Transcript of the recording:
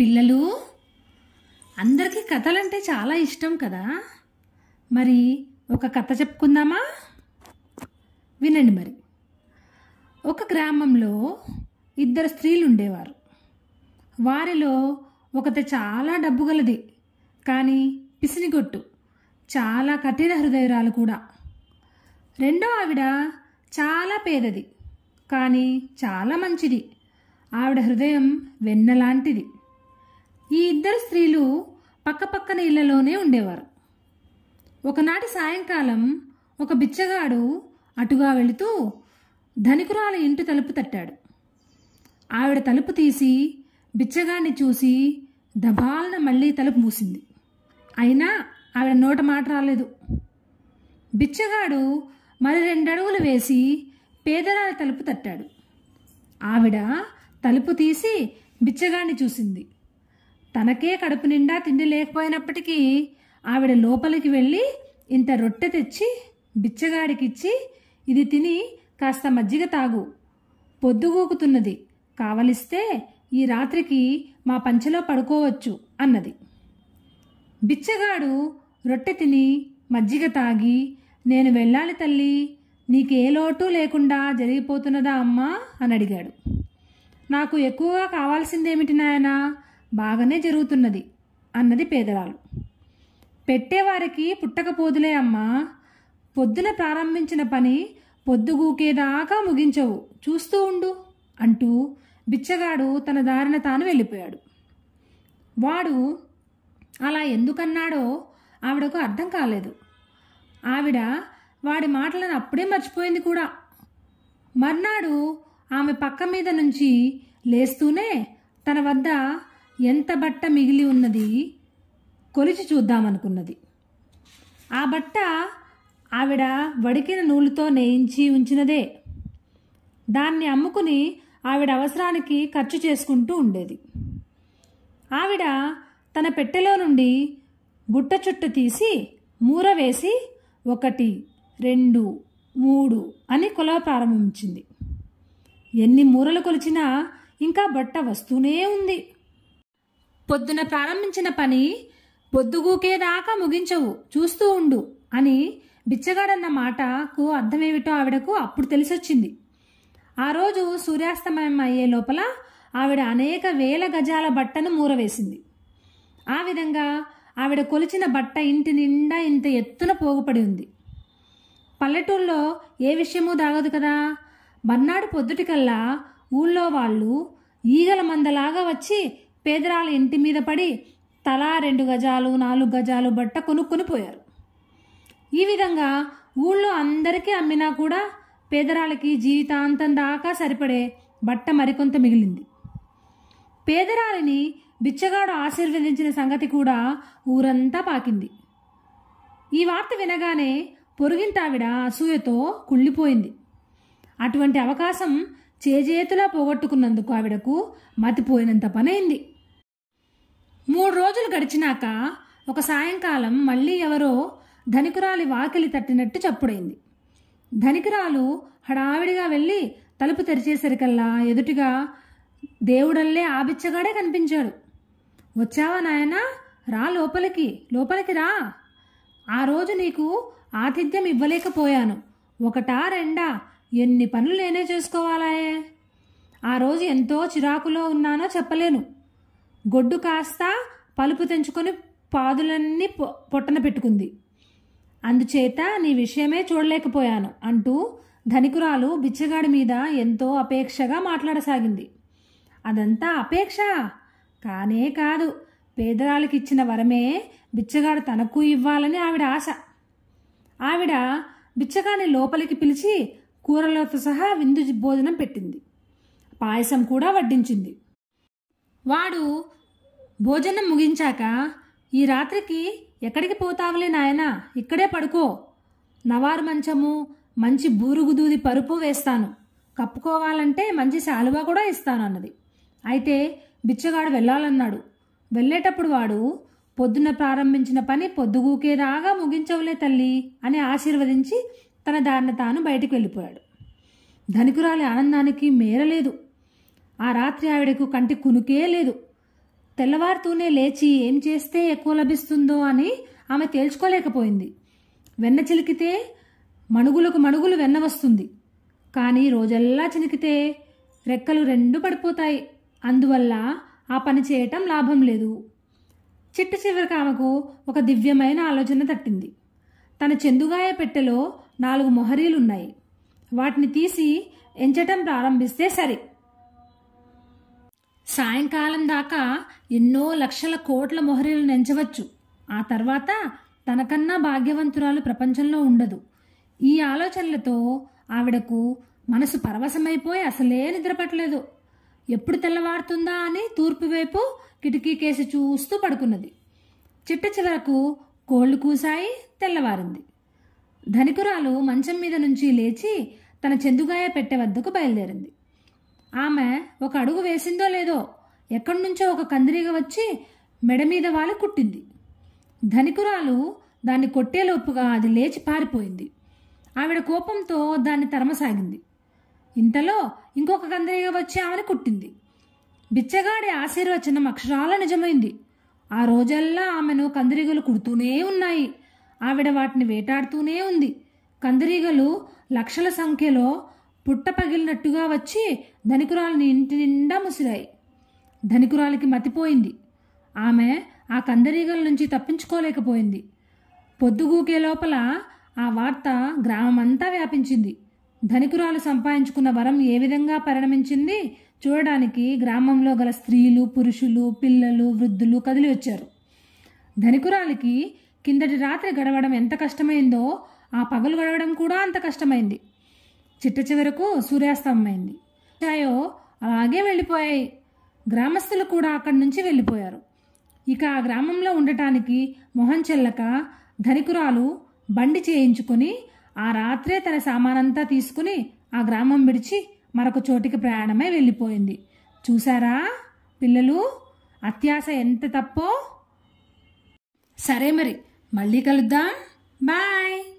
పిల్లలు అందరికీ కథలంటే చాలా ఇష్టం కదా మరి ఒక కథ చెప్పుకుందామా వినండి మరి ఒక గ్రామంలో ఇద్దరు స్త్రీలు ఉండేవారు వారిలో ఒకత చాలా డబ్బు గలది కానీ పిసినిగొట్టు చాలా కఠిన హృదయరాలు కూడా రెండో ఆవిడ చాలా పేదది కానీ చాలా మంచిది ఆవిడ హృదయం వెన్నలాంటిది ఈ ఇద్దరు స్త్రీలు పక్కపక్కన ఇళ్లలోనే ఉండేవారు ఒకనాటి సాయంకాలం ఒక బిచ్చగాడు అటుగా వెళుతూ ధనికురాల ఇంటి తలుపు తట్టాడు ఆవిడ తలుపు తీసి బిచ్చగాడిని చూసి దబాలన మళ్ళీ తలుపు మూసింది అయినా ఆవిడ నోట మాట రాలేదు బిచ్చగాడు మరి రెండడుగులు వేసి పేదరాల తలుపు తట్టాడు ఆవిడ తలుపు తీసి బిచ్చగాడిని చూసింది తనకే కడుపు నిండా తిండి లేకపోయినప్పటికీ ఆవిడ లోపలికి వెళ్ళి ఇంత రొట్టె తెచ్చి బిచ్చగాడికిచ్చి ఇది తిని కాస్త మజ్జిగ తాగు పొద్దుగూకుతున్నది కావలిస్తే ఈ రాత్రికి మా పంచలో పడుకోవచ్చు అన్నది బిచ్చగాడు రొట్టె తిని మజ్జిగ తాగి నేను వెళ్ళాలి తల్లి నీకే లోటు లేకుండా జరిగిపోతున్నదా అమ్మా అని అడిగాడు నాకు ఎక్కువగా కావాల్సిందేమిటి నాయనా బాగానే జరుగుతున్నది అన్నది పేదరాలు పెట్టేవారికి పుట్టకపోదులే అమ్మా పొద్దున ప్రారంభించిన పని పొద్దుగూకేదాకా ముగించవు చూస్తూ ఉండు అంటూ బిచ్చగాడు తన దారిన తాను వెళ్ళిపోయాడు వాడు అలా ఎందుకన్నాడో ఆవిడకు అర్థం కాలేదు ఆవిడ వాడి మాటలను అప్పుడే మర్చిపోయింది కూడా మర్నాడు ఆమె పక్క మీద నుంచి లేస్తూనే తన వద్ద ఎంత బట్ట మిగిలి ఉన్నది కొలిచి చూద్దామనుకున్నది ఆ బట్ట ఆవిడ వడికిన నూలుతో నేయించి ఉంచినదే దాన్ని అమ్ముకుని ఆవిడ అవసరానికి ఖర్చు చేసుకుంటూ ఉండేది ఆవిడ తన పెట్టెలో నుండి బుట్ట చుట్ట తీసి మూర వేసి ఒకటి రెండు మూడు అని కొలవ ప్రారంభించింది ఎన్ని మూరలు కొలిచినా ఇంకా బట్ట వస్తూనే ఉంది పొద్దున ప్రారంభించిన పని పొద్దుగూకేదాకా ముగించవు చూస్తూ ఉండు అని బిచ్చగాడన్న మాటకు అర్థమేమిటో ఆవిడకు అప్పుడు తెలిసొచ్చింది ఆ రోజు సూర్యాస్తమయం అయ్యే లోపల ఆవిడ అనేక వేల గజాల బట్టను మూరవేసింది ఆ విధంగా ఆవిడ కొలిచిన బట్ట ఇంటి నిండా ఇంత ఎత్తున పోగుపడి ఉంది పల్లెటూరులో ఏ విషయమూ దాగదు కదా మర్నాడు పొద్దుటికల్లా ఊళ్ళో వాళ్ళు ఈగల మందలాగా వచ్చి పేదరాలు ఇంటి మీద పడి తలా రెండు గజాలు నాలుగు గజాలు బట్ట కొనుక్కొని పోయారు ఈ విధంగా ఊళ్ళో అందరికీ అమ్మినా కూడా పేదరాలకి జీవితాంతం దాకా సరిపడే బట్ట మరికొంత మిగిలింది పేదరాలిని బిచ్చగాడు ఆశీర్వదించిన సంగతి కూడా ఊరంతా పాకింది ఈ వార్త వినగానే పొరుగింటావిడ అసూయతో కుళ్ళిపోయింది అటువంటి అవకాశం చేజేతులా పోగొట్టుకున్నందుకు ఆవిడకు మతిపోయినంత పనైంది మూడు రోజులు గడిచినాక ఒక సాయంకాలం మళ్ళీ ఎవరో ధనికురాలి వాకిలి తట్టినట్టు చప్పుడైంది ధనికురాలు హడావిడిగా వెళ్ళి తలుపు తెరిచేసరికల్లా ఎదుటిగా దేవుడల్లే ఆబిచ్చగాడే కనిపించాడు వచ్చావా నాయన రా లోపలికి లోపలికి రా ఆ రోజు నీకు ఆతిథ్యం ఇవ్వలేకపోయాను ఒకటా రెండా ఎన్ని పనులు నేనే చేసుకోవాలాయే ఆ రోజు ఎంతో చిరాకులో ఉన్నానో చెప్పలేను గొడ్డు కాస్త పలుపు తెంచుకొని పాదులన్నీ పొట్టన పెట్టుకుంది అందుచేత నీ విషయమే చూడలేకపోయాను అంటూ ధనికురాలు బిచ్చగాడి మీద ఎంతో అపేక్షగా మాట్లాడసాగింది అదంతా అపేక్ష కానే కాదు పేదరాలకి ఇచ్చిన వరమే బిచ్చగాడు తనకు ఇవ్వాలని ఆవిడ ఆశ ఆవిడ బిచ్చగాని లోపలికి పిలిచి కూరలతో సహా విందు భోజనం పెట్టింది పాయసం కూడా వడ్డించింది వాడు భోజనం ముగించాక ఈ రాత్రికి ఎక్కడికి పోతావులే నాయనా ఇక్కడే పడుకో నవారు మంచము మంచి బూరుగుదూది పరుపు వేస్తాను కప్పుకోవాలంటే మంచి శాలువా కూడా ఇస్తాను అన్నది అయితే బిచ్చగాడు వెళ్ళాలన్నాడు వెళ్ళేటప్పుడు వాడు పొద్దున ప్రారంభించిన పని పొద్దుగూకే రాగా ముగించవులే తల్లి అని ఆశీర్వదించి తన దారిని తాను బయటికి వెళ్ళిపోయాడు ధనికురాలి ఆనందానికి మేరలేదు ఆ రాత్రి ఆవిడకు కంటి కునుకే లేదు తెల్లవారుతూనే లేచి ఏం చేస్తే ఎక్కువ లభిస్తుందో అని ఆమె తేల్చుకోలేకపోయింది వెన్న చిలికితే మణుగులకు మణుగులు వెన్న వస్తుంది కానీ రోజల్లా చినికితే రెక్కలు రెండు పడిపోతాయి అందువల్ల ఆ పని చేయటం లాభం లేదు చిట్ట చివరికి ఆమెకు ఒక దివ్యమైన ఆలోచన తట్టింది తన చెందుగాయ పెట్టెలో నాలుగు మొహరీలున్నాయి వాటిని తీసి ఎంచటం ప్రారంభిస్తే సరే సాయంకాలం దాకా ఎన్నో లక్షల కోట్ల మొహరీలు నెంచవచ్చు ఆ తర్వాత తనకన్నా భాగ్యవంతురాలు ప్రపంచంలో ఉండదు ఈ ఆలోచనలతో ఆవిడకు మనసు పరవశమైపోయి అసలే నిద్రపట్టలేదు ఎప్పుడు తెల్లవారుతుందా అని తూర్పు వైపు కిటికీ కేసి చూస్తూ పడుకున్నది చిట్ట చివరకు కోళ్లు కూసాయి తెల్లవారింది ధనికురాలు మంచం మీద నుంచి లేచి తన చెందుగాయ పెట్టె వద్దకు బయలుదేరింది ఆమె ఒక అడుగు వేసిందో లేదో ఎక్కడి నుంచో ఒక కందిరీగ వచ్చి మెడ మీద వాలి కుట్టింది ధనికురాలు దాన్ని కొట్టేలోపుగా అది లేచి పారిపోయింది ఆవిడ కోపంతో దాన్ని తరమసాగింది ఇంతలో ఇంకొక కందిరీగ వచ్చి ఆమెను కుట్టింది బిచ్చగాడి ఆశీర్వచనం అక్షరాల నిజమైంది ఆ రోజల్లా ఆమెను కందిరీగలు కుడుతూనే ఉన్నాయి ఆవిడ వాటిని వేటాడుతూనే ఉంది కందిరీగలు లక్షల సంఖ్యలో పుట్ట పగిలినట్టుగా వచ్చి ధనికురాలిని ఇంటి నిండా ముసిరాయి ధనికురాలికి మతిపోయింది ఆమె ఆ కందరీగల నుంచి తప్పించుకోలేకపోయింది పొద్దుగూకే లోపల ఆ వార్త గ్రామమంతా వ్యాపించింది ధనికురాలు సంపాదించుకున్న వరం ఏ విధంగా పరిణమించింది చూడడానికి గ్రామంలో గల స్త్రీలు పురుషులు పిల్లలు వృద్ధులు కదిలి వచ్చారు ధనికురాలికి కిందటి రాత్రి గడవడం ఎంత కష్టమైందో ఆ పగలు గడవడం కూడా అంత కష్టమైంది చిట్ట చివరకు సూర్యాస్తమైంది చాయో అలాగే వెళ్ళిపోయాయి గ్రామస్తులు కూడా అక్కడి నుంచి వెళ్ళిపోయారు ఇక ఆ గ్రామంలో ఉండటానికి మొహం చెల్లక ధనికురాలు బండి చేయించుకొని ఆ రాత్రే తన సామానంతా తీసుకుని ఆ గ్రామం విడిచి మరొక చోటికి ప్రయాణమై వెళ్ళిపోయింది చూసారా పిల్లలు అత్యాశ ఎంత తప్పో సరే మరి మళ్ళీ కలుద్దాం బాయ్